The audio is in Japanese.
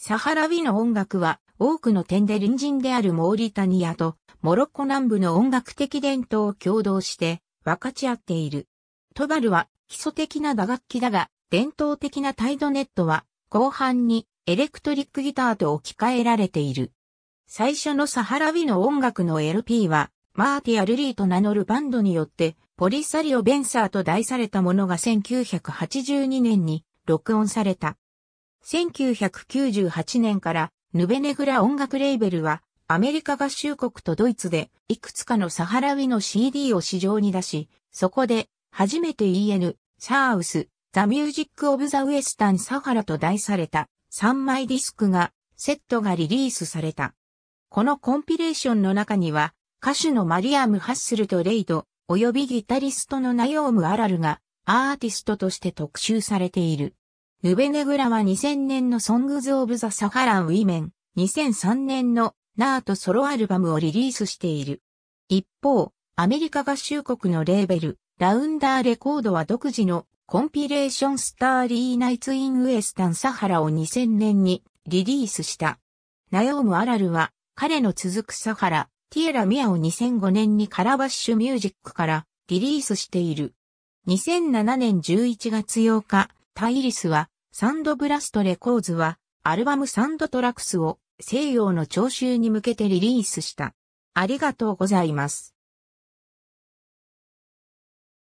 サハラウィの音楽は多くの点で隣人であるモーリタニアとモロッコ南部の音楽的伝統を共同して分かち合っている。トバルは基礎的な打楽器だが伝統的なタイドネットは後半にエレクトリックギターと置き換えられている。最初のサハラウィの音楽の LP はマーティア・ルリーと名乗るバンドによってポリサリオ・ベンサーと題されたものが1982年に録音された。1998年からヌベネグラ音楽レーベルはアメリカ合衆国とドイツでいくつかのサハラウィの CD を市場に出し、そこで初めて EN、サウス、ザ・ミュージック・オブ・ザ・ウエスタン・サハラと題された3枚ディスクが、セットがリリースされた。このコンピレーションの中には、歌手のマリアム・ハッスルとレイド、及びギタリストのナヨーム・アラルが、アーティストとして特集されている。ヌベネグラは2000年のソングズ・オブ・ザ・サハラン・ウィメン、2003年のナートソロアルバムをリリースしている。一方、アメリカ合衆国のレーベル、ラウンダーレコードは独自のコンピレーションスターリーナイツ・イン・ウエスタン・サハラを2000年にリリースした。ナヨーム・アラルは彼の続くサハラ、ティエラ・ミアを2005年にカラバッシュミュージックからリリースしている。2007年11月8日、タイリスは、サンドブラストレコーズは、アルバムサンドトラックスを西洋の聴衆に向けてリリースした。ありがとうございます。